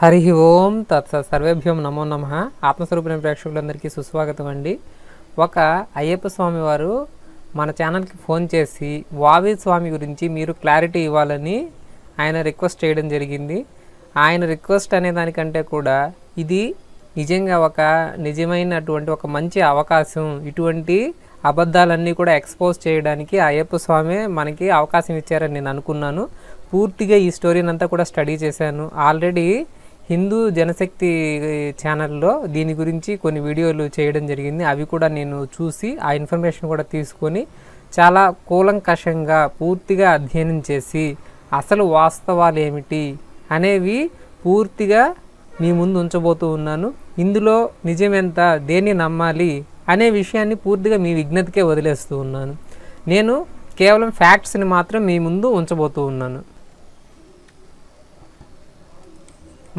హరి ఓం తత్స నమో నమ ఆత్మస్వరూపులైన ప్రేక్షకులందరికీ సుస్వాగతం అండి ఒక అయ్యప్ప స్వామి వారు మన ఛానల్కి ఫోన్ చేసి వావి స్వామి గురించి మీరు క్లారిటీ ఇవ్వాలని ఆయన రిక్వెస్ట్ చేయడం జరిగింది ఆయన రిక్వెస్ట్ అనే దానికంటే కూడా ఇది నిజంగా ఒక నిజమైనటువంటి ఒక మంచి అవకాశం ఇటువంటి అబద్ధాలన్నీ కూడా ఎక్స్పోజ్ చేయడానికి అయ్యప్ప స్వామి మనకి అవకాశం ఇచ్చారని నేను అనుకున్నాను పూర్తిగా ఈ స్టోరీని అంతా కూడా స్టడీ చేశాను ఆల్రెడీ హిందూ జనశక్తి ఛానల్లో దీని గురించి కొన్ని వీడియోలు చేయడం జరిగింది అవి కూడా నేను చూసి ఆ ఇన్ఫర్మేషన్ కూడా తీసుకొని చాలా కూలంకషంగా పూర్తిగా అధ్యయనం చేసి అసలు వాస్తవాలు ఏమిటి అనేవి పూర్తిగా మీ ముందు ఉంచబోతూ ఉన్నాను ఇందులో నిజమెంత దేన్ని నమ్మాలి అనే విషయాన్ని పూర్తిగా మీ విజ్ఞతకే వదిలేస్తూ ఉన్నాను నేను కేవలం ఫ్యాక్ట్స్ని మాత్రం మీ ముందు ఉంచబోతూ ఉన్నాను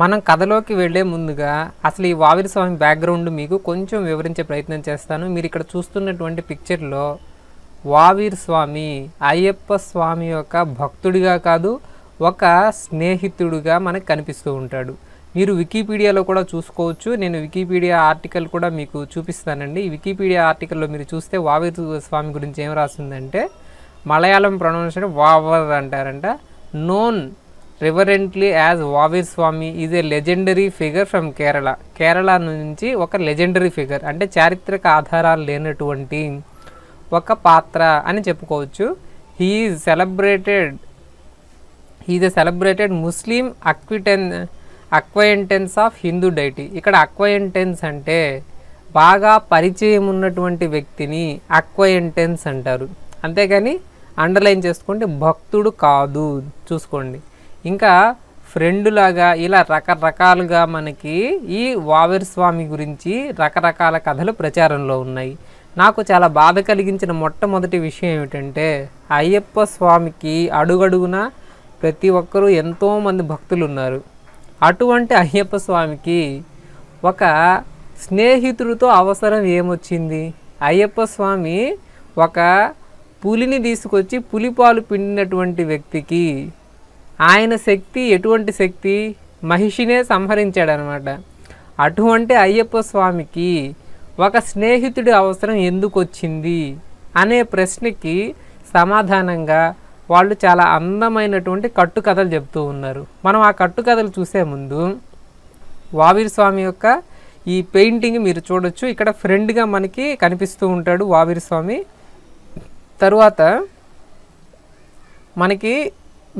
మనం కథలోకి వెళ్లే ముందుగా అసలు ఈ వావిరి స్వామి బ్యాక్గ్రౌండ్ మీకు కొంచెం వివరించే ప్రయత్నం చేస్తాను మీరు ఇక్కడ చూస్తున్నటువంటి పిక్చర్లో వావీర్ స్వామి అయ్యప్ప స్వామి యొక్క భక్తుడిగా కాదు ఒక స్నేహితుడుగా మనకు కనిపిస్తూ ఉంటాడు మీరు వికీపీడియాలో కూడా చూసుకోవచ్చు నేను వికీపీడియా ఆర్టికల్ కూడా మీకు చూపిస్తానండి వికీపీడియా ఆర్టికల్లో మీరు చూస్తే వావీర్ స్వామి గురించి ఏం రాసిందంటే మలయాళం ప్రొనౌన్సేషన్ వావర్ అంటారంట known reverently as Vavar Swami is a legendary figure from Kerala Kerala నుంచి ఒక లెజెండరీ ఫిగర్ అంటే చారిత్రక ఆధారాలు లేనటువంటి ఒక పాత్ర అని చెప్పుకోవచ్చు he celebrated is a celebrated Muslim acquaintance acquaintance of Hindu deity ఇక్కడ అక్వయంటెన్స్ అంటే బాగా పరిచయం ఉన్నటువంటి వ్యక్తిని అక్వయంటెన్స్ అంటారు అంతేగాని అండర్లైన్ చేసుకుంటే భక్తుడు కాదు చూసుకోండి ఇంకా ఫ్రెండులాగా ఇలా రకరకాలుగా మనకి ఈ వావేరు స్వామి గురించి రకరకాల కథలు ప్రచారంలో ఉన్నాయి నాకు చాలా బాధ కలిగించిన మొట్టమొదటి విషయం ఏమిటంటే అయ్యప్ప స్వామికి అడుగడుగున ప్రతి ఒక్కరూ ఎంతోమంది భక్తులు ఉన్నారు అటువంటి అయ్యప్ప స్వామికి ఒక స్నేహితుడితో అవసరం ఏమొచ్చింది అయ్యప్ప స్వామి ఒక పులిని తీసుకొచ్చి పులిపాలు పిండినటువంటి వ్యక్తికి ఆయన శక్తి ఎటువంటి శక్తి మహిషినే సంహరించాడనమాట అటువంటి అయ్యప్ప స్వామికి ఒక స్నేహితుడి అవసరం ఎందుకు వచ్చింది అనే ప్రశ్నకి సమాధానంగా వాళ్ళు చాలా అందమైనటువంటి కట్టుకథలు చెప్తూ ఉన్నారు మనం ఆ కట్టుకథలు చూసే ముందు వావీర్ స్వామి యొక్క ఈ పెయింటింగ్ మీరు చూడొచ్చు ఇక్కడ ఫ్రెండ్గా మనకి కనిపిస్తూ ఉంటాడు వావీర్ స్వామి తరువాత మనకి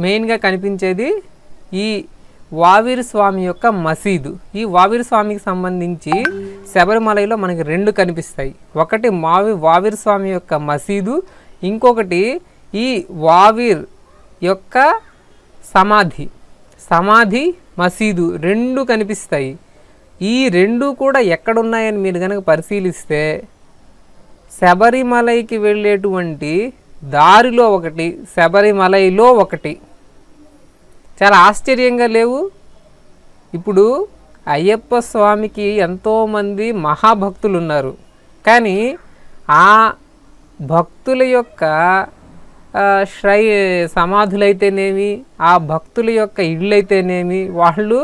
మెయిన్గా కనిపించేది ఈ వావీరు స్వామి యొక్క మసీదు ఈ వావీరు స్వామికి సంబంధించి శబరిమలలో మనకి రెండు కనిపిస్తాయి ఒకటి మావి వావీరు స్వామి యొక్క మసీదు ఇంకొకటి ఈ వావీర్ యొక్క సమాధి సమాధి మసీదు రెండు కనిపిస్తాయి ఈ రెండు కూడా ఎక్కడున్నాయని మీరు కనుక పరిశీలిస్తే శబరిమలైకి వెళ్ళేటువంటి దారిలో ఒకటి శబరిమలైలో ఒకటి చాలా ఆశ్చర్యంగా లేవు ఇప్పుడు అయ్యప్ప స్వామికి ఎంతోమంది మహాభక్తులు ఉన్నారు కానీ ఆ భక్తుల యొక్క శ్రై సమాధులైతేనేమి ఆ భక్తుల యొక్క ఇళ్ళైతేనేమి వాళ్ళు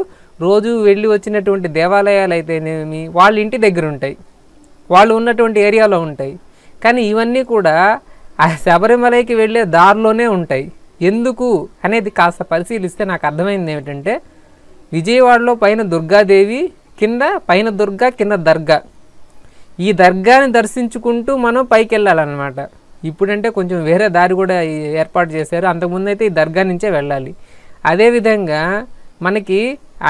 రోజు వెళ్ళి వచ్చినటువంటి దేవాలయాలు అయితేనేమి వాళ్ళ ఇంటి దగ్గర ఉంటాయి వాళ్ళు ఉన్నటువంటి ఏరియాలో ఉంటాయి కానీ ఇవన్నీ కూడా ఆ శబరిమలైకి వెళ్ళే దారిలోనే ఉంటాయి ఎందుకు అనేది కాస్త పరిశీలిస్తే నాకు అర్థమైంది ఏమిటంటే విజయవాడలో పైన దుర్గాదేవి కింద పైన దుర్గా కింద దర్గా ఈ దర్గాని దర్శించుకుంటూ మనం పైకి వెళ్ళాలన్నమాట ఇప్పుడంటే కొంచెం వేరే దారి కూడా ఏర్పాటు చేశారు అంతకుముందు అయితే ఈ దర్గా నుంచే వెళ్ళాలి అదేవిధంగా మనకి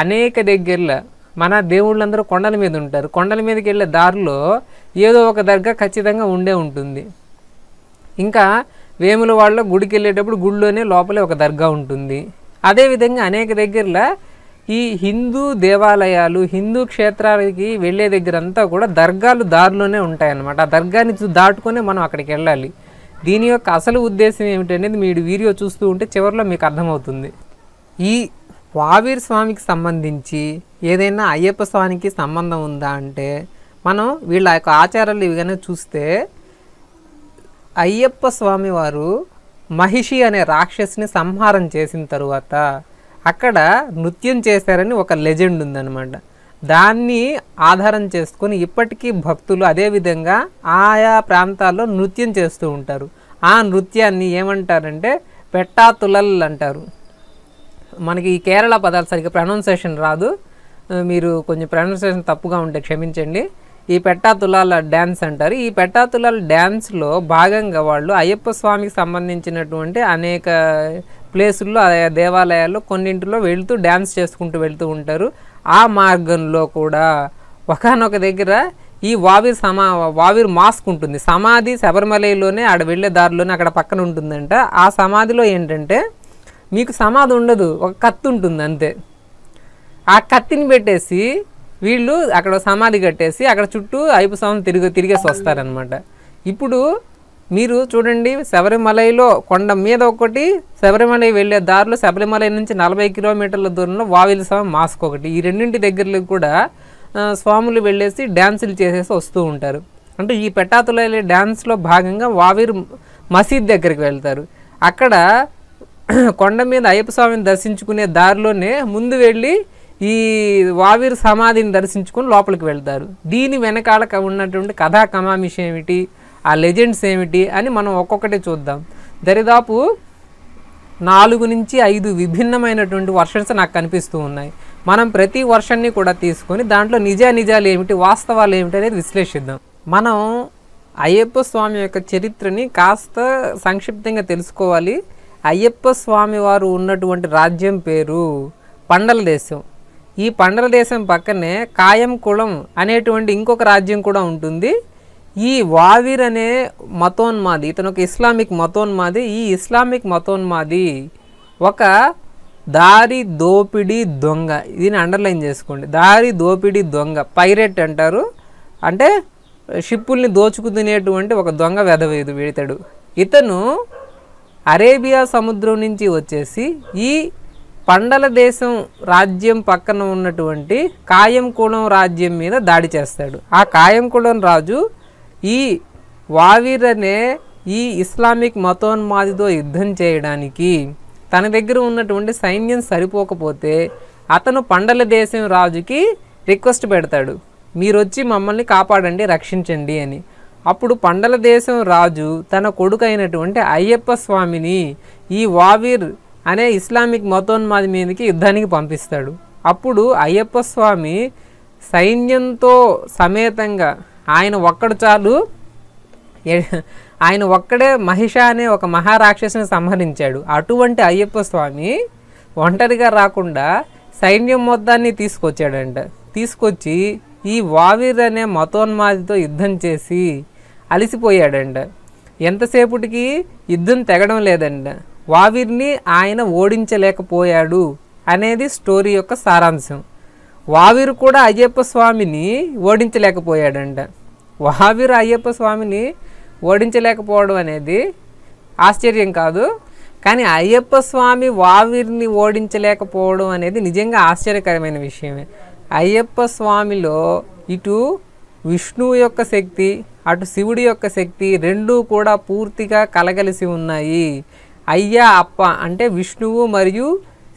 అనేక దగ్గరలో మన దేవుళ్ళందరూ కొండల మీద ఉంటారు కొండల మీదకి వెళ్ళే దారిలో ఏదో ఒక దర్గా ఖచ్చితంగా ఉండే ఉంటుంది ఇంకా వేముల వాళ్ళ గుడికి వెళ్ళేటప్పుడు గుడిలోనే లోపలే ఒక దర్గా ఉంటుంది అదేవిధంగా అనేక దగ్గరలో ఈ హిందూ దేవాలయాలు హిందూ క్షేత్రాలకి వెళ్ళే దగ్గర అంతా కూడా దర్గాలు దారిలోనే ఉంటాయన్నమాట ఆ దర్గాని దాటుకొని మనం అక్కడికి వెళ్ళాలి దీని యొక్క అసలు ఉద్దేశం ఏమిటనేది మీరు వీడియో చూస్తూ ఉంటే చివరిలో మీకు అర్థమవుతుంది ఈ వావీర్ స్వామికి సంబంధించి ఏదైనా అయ్యప్ప స్వామికి సంబంధం ఉందా అంటే మనం వీళ్ళ యొక్క ఆచారాలు ఇవిగానే చూస్తే అయ్యప్ప స్వామివారు మహిషి అనే రాక్షసిని సంహారం చేసిన తరువాత అక్కడ నృత్యం చేశారని ఒక లెజెండ్ ఉందన్నమాట దాన్ని ఆధారం చేసుకొని ఇప్పటికీ భక్తులు అదేవిధంగా ఆయా ప్రాంతాల్లో నృత్యం చేస్తూ ఉంటారు ఆ నృత్యాన్ని ఏమంటారంటే పెట్టాతులల్ అంటారు మనకి ఈ కేరళ పదాలు సరిగ్గా ప్రొనౌన్సేషన్ రాదు మీరు కొంచెం ప్రొనౌన్సేషన్ తప్పుగా ఉంటే క్షమించండి ఈ పెట్టాతులాల డ్యాన్స్ అంటారు ఈ పెట్టాతులాల డ్యాన్స్లో భాగంగా వాళ్ళు అయ్యప్ప స్వామికి సంబంధించినటువంటి అనేక ప్లేసుల్లో దేవాలయాల్లో కొన్నింటిలో వెళుతూ డ్యాన్స్ చేసుకుంటూ వెళుతూ ఉంటారు ఆ మార్గంలో కూడా ఒకనొక దగ్గర ఈ వావిర్ సమా వావిర్ మాస్క్ ఉంటుంది సమాధి శబరిమలలోనే ఆడ వెళ్ళే దారిలోనే అక్కడ పక్కన ఉంటుందంట ఆ సమాధిలో ఏంటంటే మీకు సమాధి ఉండదు ఒక కత్తి ఉంటుంది అంతే ఆ కత్తిని పెట్టేసి వీళ్ళు అక్కడ సమాధి కట్టేసి అక్కడ చుట్టూ ఐపు స్వామి తిరిగి తిరిగేసి వస్తారనమాట ఇప్పుడు మీరు చూడండి శబరిమలైలో కొండ మీద ఒకటి శబరిమలై వెళ్ళే దారిలో శబరిమలై నుంచి నలభై కిలోమీటర్ల దూరంలో వావిల స్వామి మాస్క్ ఒకటి ఈ రెండింటి దగ్గరలో కూడా స్వాములు వెళ్ళేసి డ్యాన్సులు చేసేసి వస్తూ ఉంటారు అంటే ఈ పెట్టాతుల డ్యాన్స్లో భాగంగా వావీరు మసీద్ దగ్గరికి వెళ్తారు అక్కడ కొండ మీద అయ్యప్ప స్వామిని దర్శించుకునే దారిలోనే ముందు వెళ్ళి ఈ వావీరు సమాధిని దర్శించుకొని లోపలికి వెళ్తారు దీని వెనకాల ఉన్నటువంటి కథా కమామిష్ ఏమిటి ఆ లెజెండ్స్ ఏమిటి అని మనం ఒక్కొక్కటే చూద్దాం దరిదాపు నాలుగు నుంచి ఐదు విభిన్నమైనటువంటి వర్షన్స్ నాకు కనిపిస్తూ ఉన్నాయి మనం ప్రతి వర్షన్ని కూడా తీసుకొని దాంట్లో నిజ నిజాలు ఏమిటి వాస్తవాలు ఏమిటి అనేది విశ్లేషిద్దాం మనం అయ్యప్ప స్వామి యొక్క చరిత్రని కాస్త సంక్షిప్తంగా తెలుసుకోవాలి అయ్యప్ప స్వామి వారు ఉన్నటువంటి రాజ్యం పేరు పండల దేశం ఈ పండల దేశం పక్కనే కాయం కులం అనేటువంటి ఇంకొక రాజ్యం కూడా ఉంటుంది ఈ వావిర్ అనే మతోన్మాది ఇతను ఒక ఇస్లామిక్ మతోన్మాది ఈ ఇస్లామిక్ మతోన్మాది ఒక దారి దోపిడీ దొంగ దీన్ని అండర్లైన్ చేసుకోండి దారి దోపిడీ దొంగ పైరెట్ అంటారు అంటే షిప్పుల్ని దోచుకు తినేటువంటి ఒక దొంగ వెదవేదు వీడతాడు ఇతను అరేబియా సముద్రం నుంచి వచ్చేసి ఈ పండల దేశం రాజ్యం పక్కన ఉన్నటువంటి కాయంకుళం రాజ్యం మీద దాడి చేస్తాడు ఆ కాయంకుళం రాజు ఈ వావీర్ అనే ఈ ఇస్లామిక్ మతోన్మాదితో యుద్ధం చేయడానికి తన దగ్గర ఉన్నటువంటి సైన్యం సరిపోకపోతే అతను పండల దేశం రాజుకి రిక్వెస్ట్ పెడతాడు మీరు వచ్చి మమ్మల్ని కాపాడండి రక్షించండి అని అప్పుడు పండల దేశం రాజు తన కొడుకైనటువంటి అయ్యప్ప స్వామిని ఈ వావీర్ అనే ఇస్లామిక్ మతోన్మాది మీదకి యుద్ధానికి పంపిస్తాడు అప్పుడు అయ్యప్ప స్వామి సైన్యంతో సమేతంగా ఆయన ఒక్కడు చాలు ఆయన ఒక్కడే మహిష అనే ఒక మహారాక్షసుని సంహరించాడు అటువంటి అయ్యప్ప స్వామి ఒంటరిగా రాకుండా సైన్యం మొత్తాన్ని తీసుకొచ్చాడంట తీసుకొచ్చి ఈ వావీర్ అనే మతోన్మాదితో యుద్ధం చేసి అలసిపోయాడంట ఎంతసేపటికి యుద్ధం తెగడం లేదంట వావిర్ని ఆయన ఓడించలేకపోయాడు అనేది స్టోరీ యొక్క సారాంశం వావిరు కూడా అయ్యప్ప స్వామిని ఓడించలేకపోయాడంట వావిరు అయ్యప్ప స్వామిని ఓడించలేకపోవడం అనేది ఆశ్చర్యం కాదు కానీ అయ్యప్ప స్వామి వావిరిని ఓడించలేకపోవడం అనేది నిజంగా ఆశ్చర్యకరమైన విషయమే అయ్యప్ప స్వామిలో ఇటు విష్ణువు యొక్క శక్తి అటు శివుడి యొక్క శక్తి రెండూ కూడా పూర్తిగా కలగలిసి ఉన్నాయి అయ్యా అప్ప అంటే విష్ణువు మరియు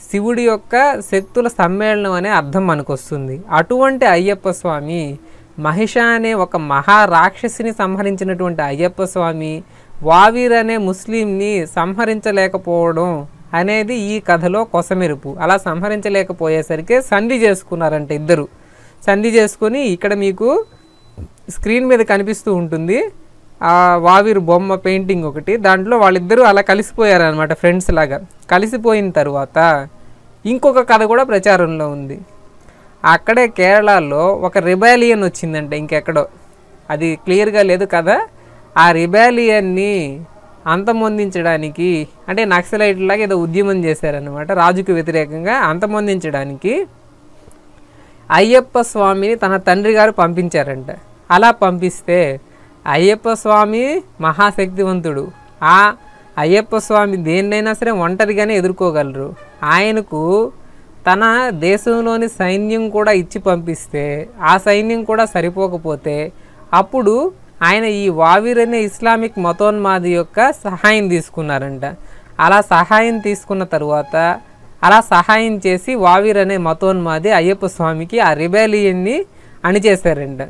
శివుడి యొక్క శక్తుల సమ్మేళనం అనే అర్థం మనకొస్తుంది అటువంటి అయ్యప్ప స్వామి మహిష అనే ఒక మహా రాక్షసిని సంహరించినటువంటి అయ్యప్ప స్వామి వావీర్ అనే ముస్లింని సంహరించలేకపోవడం అనేది ఈ కథలో కొసమెరుపు అలా సంహరించలేకపోయేసరికి సంధి చేసుకున్నారంట ఇద్దరు సంధి చేసుకొని ఇక్కడ మీకు స్క్రీన్ మీద కనిపిస్తూ ఉంటుంది ఆ వావిరు బొమ్మ పెయింటింగ్ ఒకటి దాంట్లో వాళ్ళిద్దరూ అలా కలిసిపోయారు అనమాట ఫ్రెండ్స్ లాగా కలిసిపోయిన తర్వాత ఇంకొక కథ కూడా ప్రచారంలో ఉంది అక్కడే కేరళలో ఒక రిబాలియన్ వచ్చిందంట ఇంకెక్కడో అది క్లియర్గా లేదు కదా ఆ రిబాలియన్ని అంతమొందించడానికి అంటే నక్సలైట్ లాగా ఏదో ఉద్యమం చేశారనమాట రాజుకు వ్యతిరేకంగా అంతమొందించడానికి అయ్యప్ప స్వామిని తన తండ్రి గారు పంపించారంట అలా పంపిస్తే అయ్యప్ప స్వామి మహాశక్తివంతుడు ఆ అయ్యప్ప స్వామి దేన్నైనా సరే ఒంటరిగానే ఎదుర్కోగలరు ఆయనకు తన దేశంలోని సైన్యం కూడా ఇచ్చి పంపిస్తే ఆ సైన్యం కూడా సరిపోకపోతే అప్పుడు ఆయన ఈ వావీర్ అనే ఇస్లామిక్ మతోన్మాది యొక్క సహాయం తీసుకున్నారంట అలా సహాయం తీసుకున్న తరువాత అలా సహాయం చేసి వావీర్ అనే మతోన్మాది అయ్యప్ప స్వామికి ఆ రిబేలియన్ని అణిచేశారంట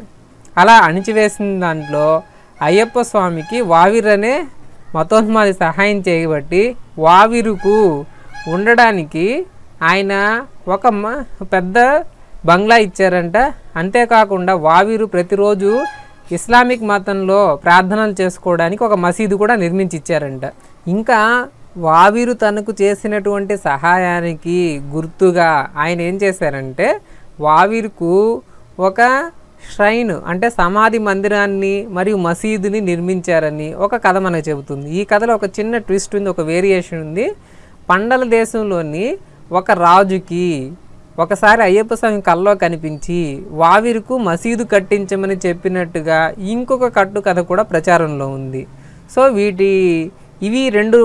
అలా అణిచివేసిన దాంట్లో అయ్యప్ప స్వామికి అనే మతోన్మాది సహాయం చేయబట్టి వావిరుకు ఉండడానికి ఆయన ఒక పెద్ద బంగ్లా ఇచ్చారంట అంతేకాకుండా వావిరు ప్రతిరోజు ఇస్లామిక్ మతంలో ప్రార్థనలు చేసుకోవడానికి ఒక మసీదు కూడా నిర్మించి ఇచ్చారంట ఇంకా వావిరు తనకు చేసినటువంటి సహాయానికి గుర్తుగా ఆయన ఏం చేశారంటే వావిరుకు ఒక ష్రైన్ అంటే సమాధి మందిరాన్ని మరియు మసీదుని నిర్మించారని ఒక కథ మనకు చెబుతుంది ఈ కథలో ఒక చిన్న ట్విస్ట్ ఉంది ఒక వేరియేషన్ ఉంది పండల దేశంలోని ఒక రాజుకి ఒకసారి అయ్యప్ప స్వామి కల్లో కనిపించి వావిరుకు మసీదు కట్టించమని చెప్పినట్టుగా ఇంకొక కట్టు కథ కూడా ప్రచారంలో ఉంది సో వీటి ఇవి రెండు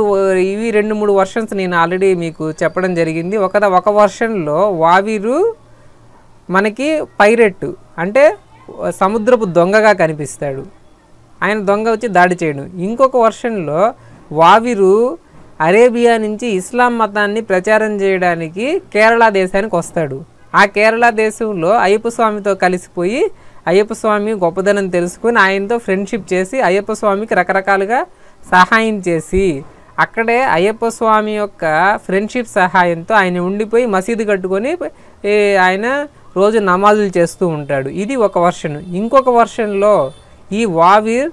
ఇవి రెండు మూడు వర్షన్స్ నేను ఆల్రెడీ మీకు చెప్పడం జరిగింది ఒక ఒక వర్షన్లో వావిరు మనకి పైరెట్టు అంటే సముద్రపు దొంగగా కనిపిస్తాడు ఆయన దొంగ వచ్చి దాడి చేయడం ఇంకొక వర్షన్లో వావిరు అరేబియా నుంచి ఇస్లాం మతాన్ని ప్రచారం చేయడానికి కేరళ దేశానికి వస్తాడు ఆ కేరళ దేశంలో అయ్యప్ప స్వామితో కలిసిపోయి అయ్యప్ప స్వామి గొప్పదనం తెలుసుకుని ఆయనతో ఫ్రెండ్షిప్ చేసి అయ్యప్ప స్వామికి రకరకాలుగా సహాయం చేసి అక్కడే అయ్యప్ప స్వామి యొక్క ఫ్రెండ్షిప్ సహాయంతో ఆయన ఉండిపోయి మసీదు కట్టుకొని ఆయన రోజు నమాజులు చేస్తూ ఉంటాడు ఇది ఒక వర్షన్ ఇంకొక వర్షన్లో ఈ వావీర్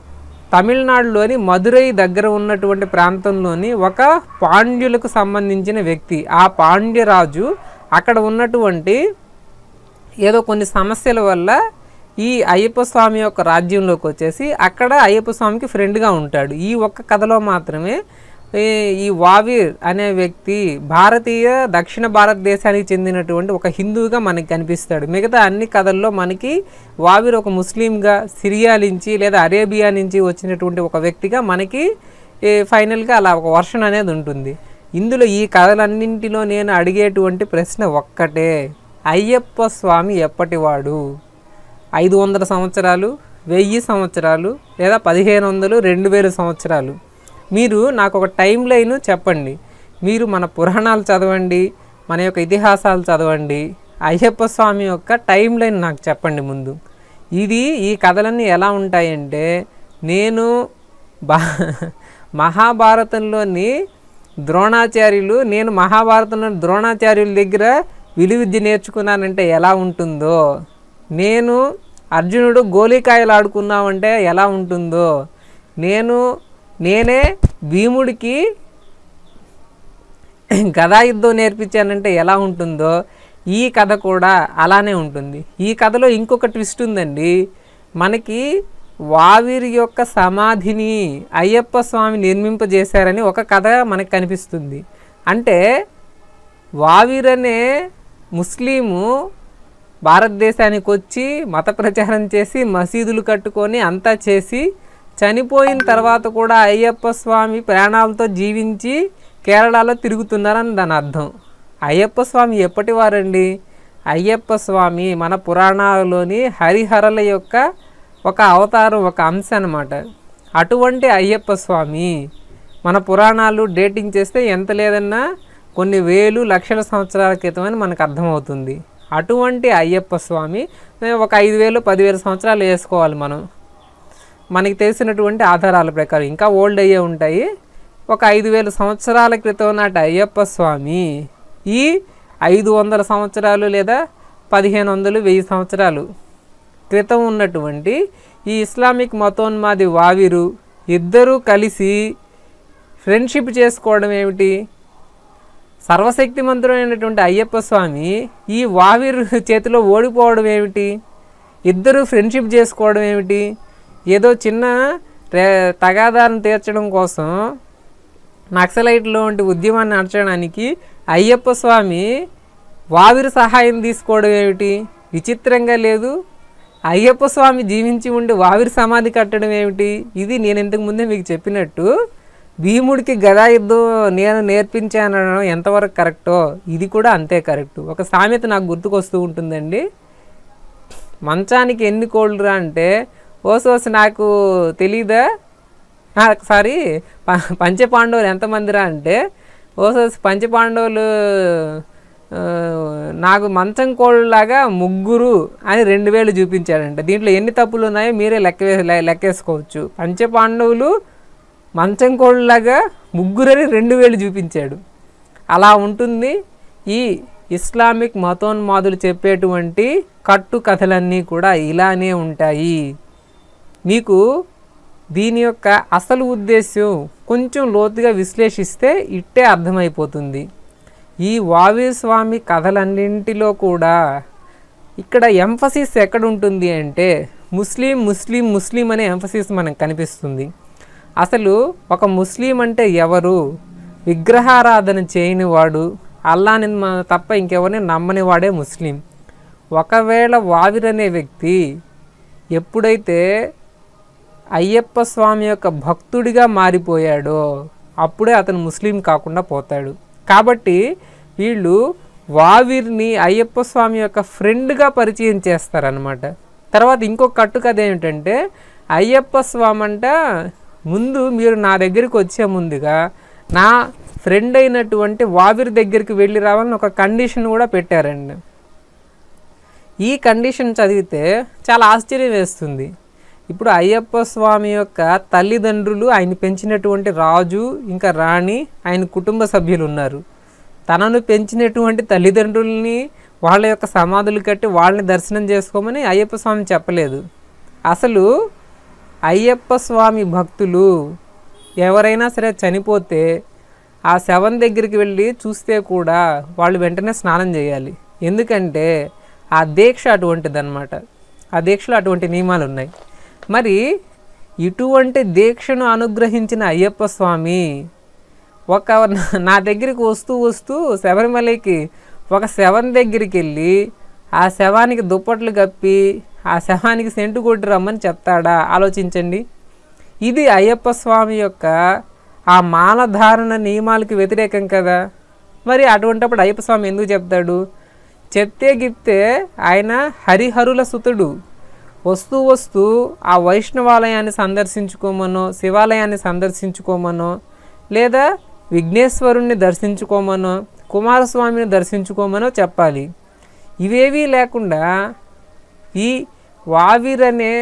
తమిళనాడులోని మదురై దగ్గర ఉన్నటువంటి ప్రాంతంలోని ఒక పాండ్యులకు సంబంధించిన వ్యక్తి ఆ పాండ్యరాజు అక్కడ ఉన్నటువంటి ఏదో కొన్ని సమస్యల వల్ల ఈ అయ్యప్ప స్వామి యొక్క రాజ్యంలోకి వచ్చేసి అక్కడ అయ్యప్ప స్వామికి ఫ్రెండ్గా ఉంటాడు ఈ ఒక్క కథలో మాత్రమే ఈ వావీర్ అనే వ్యక్తి భారతీయ దక్షిణ భారతదేశానికి చెందినటువంటి ఒక హిందువుగా మనకి కనిపిస్తాడు మిగతా అన్ని కథల్లో మనకి వావీర్ ఒక ముస్లింగా సిరియా నుంచి లేదా అరేబియా నుంచి వచ్చినటువంటి ఒక వ్యక్తిగా మనకి ఫైనల్గా అలా ఒక వర్షన్ అనేది ఉంటుంది ఇందులో ఈ కథలన్నింటిలో నేను అడిగేటువంటి ప్రశ్న ఒక్కటే అయ్యప్ప స్వామి ఎప్పటివాడు ఐదు వందల సంవత్సరాలు వెయ్యి సంవత్సరాలు లేదా పదిహేను వందలు రెండు వేల సంవత్సరాలు మీరు నాకు ఒక టైం లైన్ చెప్పండి మీరు మన పురాణాలు చదవండి మన యొక్క ఇతిహాసాలు చదవండి అయ్యప్ప స్వామి యొక్క టైం లైన్ నాకు చెప్పండి ముందు ఇది ఈ కథలన్నీ ఎలా ఉంటాయంటే నేను బా మహాభారతంలోని ద్రోణాచార్యులు నేను మహాభారతంలో ద్రోణాచార్యుల దగ్గర విలువిద్య నేర్చుకున్నానంటే ఎలా ఉంటుందో నేను అర్జునుడు గోళీకాయలు ఆడుకున్నామంటే ఎలా ఉంటుందో నేను నేనే భీముడికి కథాయుద్ధం నేర్పించానంటే ఎలా ఉంటుందో ఈ కథ కూడా అలానే ఉంటుంది ఈ కథలో ఇంకొక ట్విస్ట్ ఉందండి మనకి వావిరి యొక్క సమాధిని అయ్యప్ప స్వామి నిర్మింపజేశారని ఒక కథ మనకు కనిపిస్తుంది అంటే వావిరనే ముస్లిము భారతదేశానికి వచ్చి మత ప్రచారం చేసి మసీదులు కట్టుకొని అంతా చేసి చనిపోయిన తర్వాత కూడా అయ్యప్ప స్వామి ప్రాణాలతో జీవించి కేరళలో తిరుగుతున్నారని దాని అర్థం అయ్యప్ప స్వామి ఎప్పటి వారండి అయ్యప్ప స్వామి మన పురాణాలలోని హరిహరల యొక్క ఒక అవతారం ఒక అంశం అనమాట అటువంటి అయ్యప్ప స్వామి మన పురాణాలు డేటింగ్ చేస్తే ఎంత లేదన్నా కొన్ని వేలు లక్షల సంవత్సరాల క్రితం అని మనకు అర్థమవుతుంది అటువంటి అయ్యప్ప స్వామి ఒక ఐదు వేలు పదివేల సంవత్సరాలు వేసుకోవాలి మనం మనకి తెలిసినటువంటి ఆధారాల ప్రకారం ఇంకా ఓల్డ్ అయ్యే ఉంటాయి ఒక ఐదు వేల సంవత్సరాల క్రితం నాటి అయ్యప్ప స్వామి ఈ ఐదు వందల సంవత్సరాలు లేదా పదిహేను వందలు వెయ్యి సంవత్సరాలు క్రితం ఉన్నటువంటి ఈ ఇస్లామిక్ మతోన్మాది వావిరు ఇద్దరూ కలిసి ఫ్రెండ్షిప్ చేసుకోవడం ఏమిటి సర్వశక్తిమంతుడైనటువంటి అయ్యప్ప స్వామి ఈ వావిరు చేతిలో ఓడిపోవడం ఏమిటి ఇద్దరూ ఫ్రెండ్షిప్ చేసుకోవడం ఏమిటి ఏదో చిన్న తగాదాలను తీర్చడం కోసం నక్సలైట్లు వంటి ఉద్యమాన్ని నడచడానికి అయ్యప్ప స్వామి వావిరి సహాయం తీసుకోవడం ఏమిటి విచిత్రంగా లేదు అయ్యప్ప స్వామి జీవించి ఉండి వావిరి సమాధి కట్టడం ఏమిటి ఇది నేను ఇంతకు ముందే మీకు చెప్పినట్టు భీముడికి గదా యుద్ధం నేను నేర్పించానడం ఎంతవరకు కరెక్టో ఇది కూడా అంతే కరెక్టు ఒక సామెత నాకు గుర్తుకొస్తూ ఉంటుందండి మంచానికి ఎన్ని కోళ్ళురా అంటే ఓసోస్ నాకు తెలీదా సారీ ప పంచపాండవులు ఎంతమందిరా అంటే ఓసోస్ పంచపాండవులు నాకు మంచం కోళ్ళలాగా ముగ్గురు అని రెండు వేలు చూపించాడంట దీంట్లో ఎన్ని తప్పులు ఉన్నాయో మీరే లెక్క లెక్కేసుకోవచ్చు పంచపాండవులు మంచం కోళ్ళలాగా ముగ్గురని రెండు వేలు చూపించాడు అలా ఉంటుంది ఈ ఇస్లామిక్ మతోన్మాదులు చెప్పేటువంటి కట్టు కథలన్నీ కూడా ఇలానే ఉంటాయి మీకు దీని యొక్క అసలు ఉద్దేశ్యం కొంచెం లోతుగా విశ్లేషిస్తే ఇట్టే అర్థమైపోతుంది ఈ వావి స్వామి కథలన్నింటిలో కూడా ఇక్కడ ఎంఫసిస్ ఉంటుంది అంటే ముస్లిం ముస్లిం ముస్లిం అనే ఎంఫసిస్ మనకు కనిపిస్తుంది అసలు ఒక ముస్లిం అంటే ఎవరు విగ్రహారాధన చేయనివాడు అల్లాని తప్ప ఇంకెవరిని నమ్మని వాడే ముస్లిం ఒకవేళ వావిరనే వ్యక్తి ఎప్పుడైతే అయ్యప్ప స్వామి యొక్క భక్తుడిగా మారిపోయాడో అప్పుడే అతను ముస్లిం కాకుండా పోతాడు కాబట్టి వీళ్ళు వావిర్ని అయ్యప్ప స్వామి యొక్క ఫ్రెండ్గా పరిచయం చేస్తారనమాట తర్వాత కట్టు కట్టుకథ ఏమిటంటే అయ్యప్ప స్వామి అంట ముందు మీరు నా దగ్గరికి వచ్చే ముందుగా నా ఫ్రెండ్ అయినటువంటి వావిర్ దగ్గరికి వెళ్ళి రావాలని ఒక కండిషన్ కూడా పెట్టారండి ఈ కండిషన్ చదివితే చాలా ఆశ్చర్యం వేస్తుంది ఇప్పుడు అయ్యప్ప స్వామి యొక్క తల్లిదండ్రులు ఆయన పెంచినటువంటి రాజు ఇంకా రాణి ఆయన కుటుంబ సభ్యులు ఉన్నారు తనను పెంచినటువంటి తల్లిదండ్రుల్ని వాళ్ళ యొక్క సమాధులు కట్టి వాళ్ళని దర్శనం చేసుకోమని అయ్యప్ప స్వామి చెప్పలేదు అసలు అయ్యప్ప స్వామి భక్తులు ఎవరైనా సరే చనిపోతే ఆ శవం దగ్గరికి వెళ్ళి చూస్తే కూడా వాళ్ళు వెంటనే స్నానం చేయాలి ఎందుకంటే ఆ దీక్ష అటువంటిది అనమాట ఆ దీక్షలో అటువంటి నియమాలు ఉన్నాయి మరి ఇటువంటి దీక్షను అనుగ్రహించిన అయ్యప్ప స్వామి ఒక నా దగ్గరికి వస్తూ వస్తూ శబరిమలకి ఒక శవం దగ్గరికి వెళ్ళి ఆ శవానికి దుప్పట్లు కప్పి ఆ శవానికి సెంటు కొట్టి రమ్మని చెప్తాడా ఆలోచించండి ఇది అయ్యప్ప స్వామి యొక్క ఆ మాలధారణ నియమాలకి వ్యతిరేకం కదా మరి అటువంటప్పుడు అయ్యప్ప స్వామి ఎందుకు చెప్తాడు చెప్తే గిప్తే ఆయన హరిహరుల సుతుడు వస్తూ వస్తూ ఆ వైష్ణవాలయాన్ని సందర్శించుకోమనో శివాలయాన్ని సందర్శించుకోమనో లేదా విఘ్నేశ్వరుణ్ణి దర్శించుకోమనో కుమారస్వామిని దర్శించుకోమనో చెప్పాలి ఇవేవీ లేకుండా ఈ వావిర్ అనే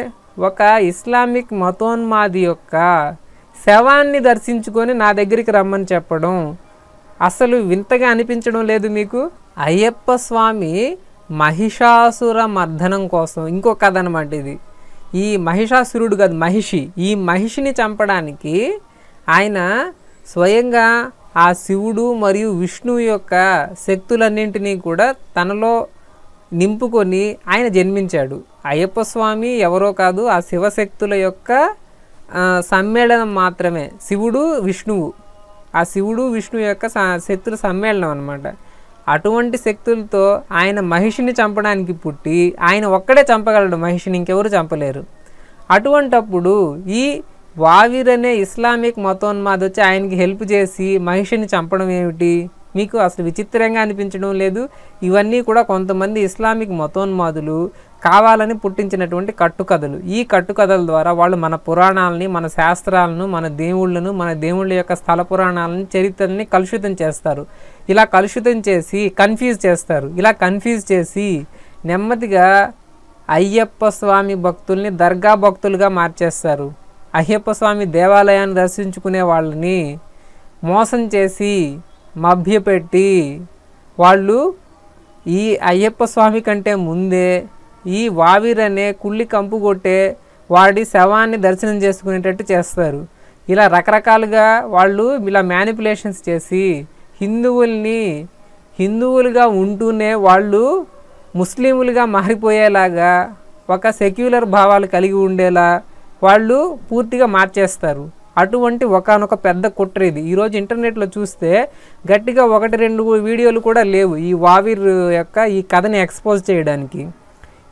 ఒక ఇస్లామిక్ మతోన్మాది యొక్క శవాన్ని దర్శించుకొని నా దగ్గరికి రమ్మని చెప్పడం అసలు వింతగా అనిపించడం లేదు మీకు అయ్యప్ప స్వామి మహిషాసుర మర్దనం కోసం ఇంకో కథ అనమాట ఇది ఈ మహిషాసురుడు కాదు మహిషి ఈ మహిషిని చంపడానికి ఆయన స్వయంగా ఆ శివుడు మరియు విష్ణువు యొక్క శక్తులన్నింటినీ కూడా తనలో నింపుకొని ఆయన జన్మించాడు అయ్యప్ప స్వామి ఎవరో కాదు ఆ శివశక్తుల యొక్క సమ్మేళనం మాత్రమే శివుడు విష్ణువు ఆ శివుడు విష్ణువు యొక్క శక్తుల సమ్మేళనం అనమాట అటువంటి శక్తులతో ఆయన మహిషిని చంపడానికి పుట్టి ఆయన ఒక్కడే చంపగలడు మహిషిని ఇంకెవరు చంపలేరు అటువంటప్పుడు ఈ వావిర్ అనే ఇస్లామిక్ మతోన్మాదొచ్చి ఆయనకి హెల్ప్ చేసి మహిషిని చంపడం ఏమిటి మీకు అసలు విచిత్రంగా అనిపించడం లేదు ఇవన్నీ కూడా కొంతమంది ఇస్లామిక్ మతోన్మాదులు కావాలని పుట్టించినటువంటి కట్టుకథలు ఈ కట్టుకథల ద్వారా వాళ్ళు మన పురాణాలని మన శాస్త్రాలను మన దేవుళ్ళను మన దేవుళ్ళ యొక్క స్థల పురాణాలను చరిత్రని కలుషితం చేస్తారు ఇలా కలుషితం చేసి కన్ఫ్యూజ్ చేస్తారు ఇలా కన్ఫ్యూజ్ చేసి నెమ్మదిగా అయ్యప్ప స్వామి భక్తుల్ని దర్గా భక్తులుగా మార్చేస్తారు అయ్యప్ప స్వామి దేవాలయాన్ని దర్శించుకునే వాళ్ళని మోసం చేసి మభ్యపెట్టి వాళ్ళు ఈ అయ్యప్ప స్వామి కంటే ముందే ఈ వావిరనే కుళ్ళి కంపు కొట్టే వాడి శవాన్ని దర్శనం చేసుకునేటట్టు చేస్తారు ఇలా రకరకాలుగా వాళ్ళు ఇలా మ్యానిపులేషన్స్ చేసి హిందువుల్ని హిందువులుగా ఉంటూనే వాళ్ళు ముస్లింలుగా మారిపోయేలాగా ఒక సెక్యులర్ భావాలు కలిగి ఉండేలా వాళ్ళు పూర్తిగా మార్చేస్తారు అటువంటి ఒకనొక పెద్ద కుట్ర ఇది ఈరోజు ఇంటర్నెట్లో చూస్తే గట్టిగా ఒకటి రెండు వీడియోలు కూడా లేవు ఈ వావీర్ యొక్క ఈ కథని ఎక్స్పోజ్ చేయడానికి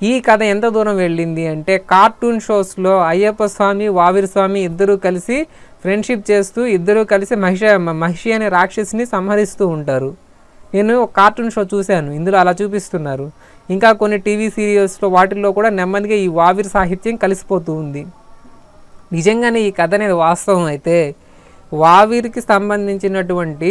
ఈ కథ ఎంత దూరం వెళ్ళింది అంటే కార్టూన్ షోస్లో అయ్యప్ప స్వామి వావీర్ స్వామి ఇద్దరూ కలిసి ఫ్రెండ్షిప్ చేస్తూ ఇద్దరూ కలిసి మహిష మహిషి అనే రాక్షసిని సంహరిస్తూ ఉంటారు నేను ఒక కార్టూన్ షో చూశాను ఇందులో అలా చూపిస్తున్నారు ఇంకా కొన్ని టీవీ సీరియల్స్లో వాటిల్లో కూడా నెమ్మదిగా ఈ వావిర్ సాహిత్యం కలిసిపోతూ ఉంది నిజంగానే ఈ కథ అనేది వాస్తవం అయితే వావిరికి సంబంధించినటువంటి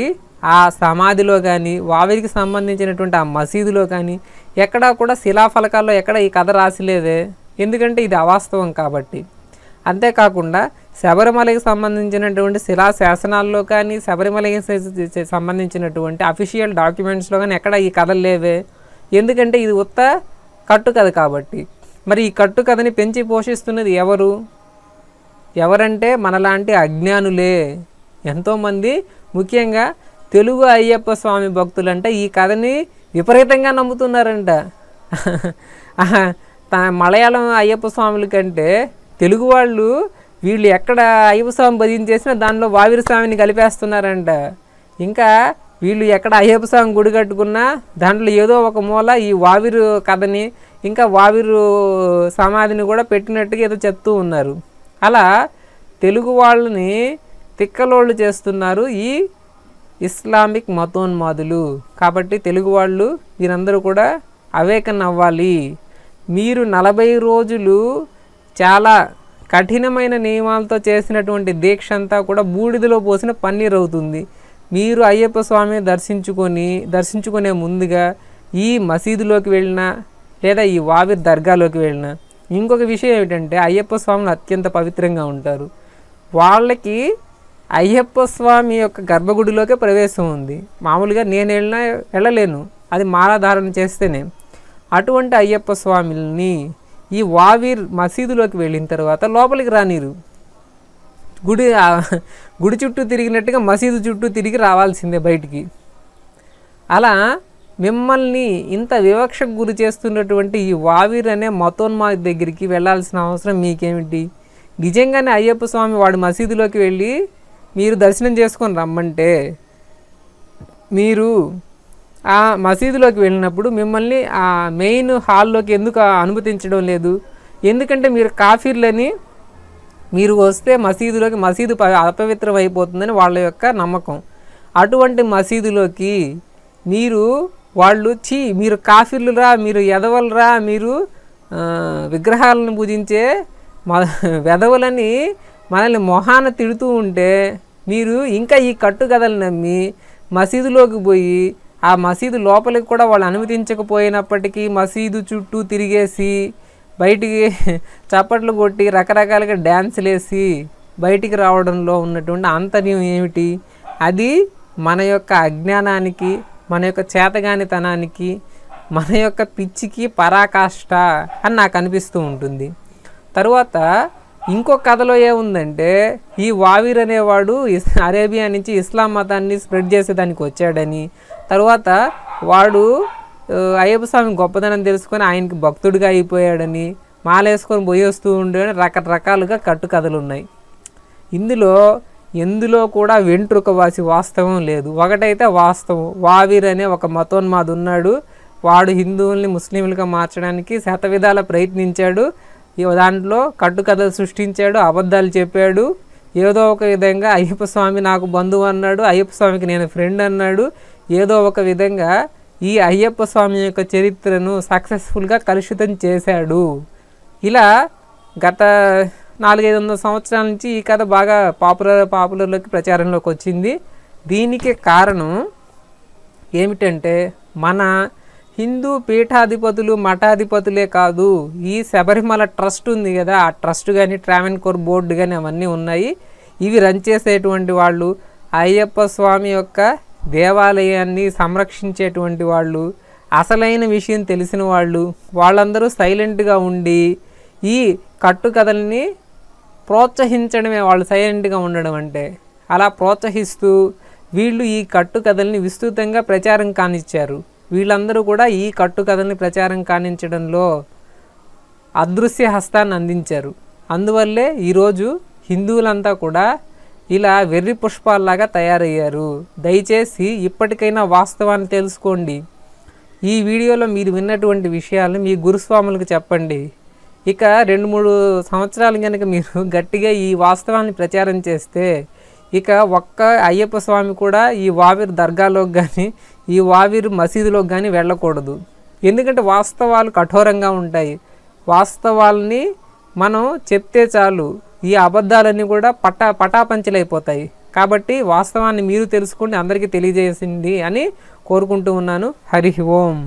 ఆ సమాధిలో కానీ వావిరికి సంబంధించినటువంటి ఆ మసీదులో కానీ ఎక్కడా కూడా శిలాఫలకాల్లో ఎక్కడ ఈ కథ రాసిలేదే ఎందుకంటే ఇది అవాస్తవం కాబట్టి అంతేకాకుండా శబరిమలకి సంబంధించినటువంటి శిలా శాసనాల్లో కానీ శబరిమలకి సంబంధించినటువంటి అఫీషియల్ డాక్యుమెంట్స్లో కానీ ఎక్కడ ఈ కథలు లేవే ఎందుకంటే ఇది ఉత్త కట్టుకథ కాబట్టి మరి ఈ కట్టుకథని పెంచి పోషిస్తున్నది ఎవరు ఎవరంటే మనలాంటి అజ్ఞానులే ఎంతోమంది ముఖ్యంగా తెలుగు అయ్యప్ప స్వామి భక్తులంట ఈ కథని విపరీతంగా నమ్ముతున్నారంట మలయాళం అయ్యప్ప స్వాముల కంటే తెలుగు వాళ్ళు వీళ్ళు ఎక్కడ అయ్యప్ప స్వామి భజించేసినా దానిలో వావిరి స్వామిని కలిపేస్తున్నారంట ఇంకా వీళ్ళు ఎక్కడ అయ్యప్ప స్వామి గుడి కట్టుకున్నా దాంట్లో ఏదో ఒక మూల ఈ వావిరు కథని ఇంకా వావిరు సమాధిని కూడా పెట్టినట్టుగా ఏదో చెప్తూ ఉన్నారు అలా తెలుగు వాళ్ళని తిక్కలోళ్ళు చేస్తున్నారు ఈ ఇస్లామిక్ మతోన్మాదులు కాబట్టి తెలుగు వాళ్ళు మీరందరూ కూడా అవేకన్ అవ్వాలి మీరు నలభై రోజులు చాలా కఠినమైన నియమాలతో చేసినటువంటి దీక్ష అంతా కూడా బూడిదలో పోసిన పన్నీర్ అవుతుంది మీరు అయ్యప్ప స్వామిని దర్శించుకొని దర్శించుకునే ముందుగా ఈ మసీదులోకి వెళ్ళినా లేదా ఈ వావిర్ దర్గాలోకి వెళ్ళినా ఇంకొక విషయం ఏమిటంటే అయ్యప్ప స్వాములు అత్యంత పవిత్రంగా ఉంటారు వాళ్ళకి అయ్యప్ప స్వామి యొక్క గర్భగుడిలోకే ప్రవేశం ఉంది మామూలుగా నేను వెళ్ళినా వెళ్ళలేను అది మాలాధారణ చేస్తేనే అటువంటి అయ్యప్ప స్వామిని ఈ వావీర్ మసీదులోకి వెళ్ళిన తర్వాత లోపలికి రానిరు గుడి గుడి చుట్టూ తిరిగినట్టుగా మసీదు చుట్టూ తిరిగి రావాల్సిందే బయటికి అలా మిమ్మల్ని ఇంత వివక్షకు గురి చేస్తున్నటువంటి ఈ వావీర్ అనే మతోన్మాది దగ్గరికి వెళ్ళాల్సిన అవసరం మీకేమిటి నిజంగానే అయ్యప్ప స్వామి వాడు మసీదులోకి వెళ్ళి మీరు దర్శనం చేసుకొని రమ్మంటే మీరు ఆ మసీదులోకి వెళ్ళినప్పుడు మిమ్మల్ని ఆ మెయిన్ హాల్లోకి ఎందుకు అనుమతించడం లేదు ఎందుకంటే మీరు కాఫీర్లని మీరు వస్తే మసీదులోకి మసీదు అపవిత్రం అయిపోతుందని వాళ్ళ యొక్క నమ్మకం అటువంటి మసీదులోకి మీరు వాళ్ళు చీ మీరు కాఫీలురా మీరు ఎదవలరా మీరు విగ్రహాలను పూజించే వెదవులని మనల్ని మొహాన తిడుతూ ఉంటే మీరు ఇంకా ఈ కట్టుగదలు నమ్మి మసీదులోకి పోయి ఆ మసీదు లోపలికి కూడా వాళ్ళు అనుమతించకపోయినప్పటికీ మసీదు చుట్టూ తిరిగేసి బయటికి చప్పట్లు కొట్టి రకరకాలుగా డ్యాన్సులు వేసి బయటికి రావడంలో ఉన్నటువంటి ఆంతర్యం ఏమిటి అది మన యొక్క అజ్ఞానానికి మన యొక్క చేతగానితనానికి మన యొక్క పిచ్చికి పరాకాష్ట అని నాకు అనిపిస్తూ ఉంటుంది తరువాత ఇంకో కథలో ఏముందంటే ఈ వావీర్ అనేవాడు అరేబియా నుంచి ఇస్లాం మతాన్ని స్ప్రెడ్ చేసేదానికి వచ్చాడని తర్వాత వాడు అయ్యప్ప స్వామి గొప్పదనం తెలుసుకొని ఆయనకి భక్తుడిగా అయిపోయాడని మాలేసుకొని పోయేస్తూ ఉండేని రకరకాలుగా కట్టు కథలు ఉన్నాయి ఇందులో ఎందులో కూడా వెంట్రుక వాసి వాస్తవం లేదు ఒకటైతే వాస్తవం వావిర్ అనే ఒక మతోన్మాదు ఉన్నాడు వాడు హిందువుల్ని ముస్లింలుగా మార్చడానికి శతవిధాల ప్రయత్నించాడు దాంట్లో కట్టుకథలు సృష్టించాడు అబద్ధాలు చెప్పాడు ఏదో ఒక విధంగా అయ్యప్ప స్వామి నాకు బంధువు అన్నాడు అయ్యప్ప స్వామికి నేను ఫ్రెండ్ అన్నాడు ఏదో ఒక విధంగా ఈ అయ్యప్ప స్వామి యొక్క చరిత్రను సక్సెస్ఫుల్గా కలుషితం చేశాడు ఇలా గత నాలుగైదు వందల సంవత్సరాల నుంచి ఈ కథ బాగా పాపులర్ పాపులర్లోకి ప్రచారంలోకి వచ్చింది దీనికి కారణం ఏమిటంటే మన హిందూ పీఠాధిపతులు మఠాధిపతులే కాదు ఈ శబరిమల ట్రస్ట్ ఉంది కదా ఆ ట్రస్ట్ కానీ ట్రావెన్కోర్ బోర్డు కానీ అవన్నీ ఉన్నాయి ఇవి రన్ చేసేటువంటి వాళ్ళు అయ్యప్ప స్వామి యొక్క దేవాలయాన్ని సంరక్షించేటువంటి వాళ్ళు అసలైన విషయం తెలిసిన వాళ్ళు వాళ్ళందరూ సైలెంట్గా ఉండి ఈ కట్టుకథల్ని ప్రోత్సహించడమే వాళ్ళు సైలెంట్గా ఉండడం అంటే అలా ప్రోత్సహిస్తూ వీళ్ళు ఈ కట్టుకథల్ని విస్తృతంగా ప్రచారం కానిచ్చారు వీళ్ళందరూ కూడా ఈ కట్టుకథల్ని ప్రచారం కానించడంలో అదృశ్య హస్తాన్ని అందించారు అందువల్లే ఈరోజు హిందువులంతా కూడా ఇలా వెర్రి పుష్పాల్లాగా తయారయ్యారు దయచేసి ఇప్పటికైనా వాస్తవాన్ని తెలుసుకోండి ఈ వీడియోలో మీరు విన్నటువంటి విషయాలు మీ గురుస్వాములకు చెప్పండి ఇక రెండు మూడు సంవత్సరాలు కనుక మీరు గట్టిగా ఈ వాస్తవాన్ని ప్రచారం చేస్తే ఇక ఒక్క అయ్యప్ప స్వామి కూడా ఈ వావిరు దర్గాలోకి కానీ ఈ వావిరు మసీదులోకి కానీ వెళ్ళకూడదు ఎందుకంటే వాస్తవాలు కఠోరంగా ఉంటాయి వాస్తవాలని మనం చెప్తే చాలు ఈ అబద్ధాలన్నీ కూడా పటా పటాపంచలైపోతాయి కాబట్టి వాస్తవాన్ని మీరు తెలుసుకుని అందరికీ తెలియజేసింది అని కోరుకుంటూ ఉన్నాను హరి ఓం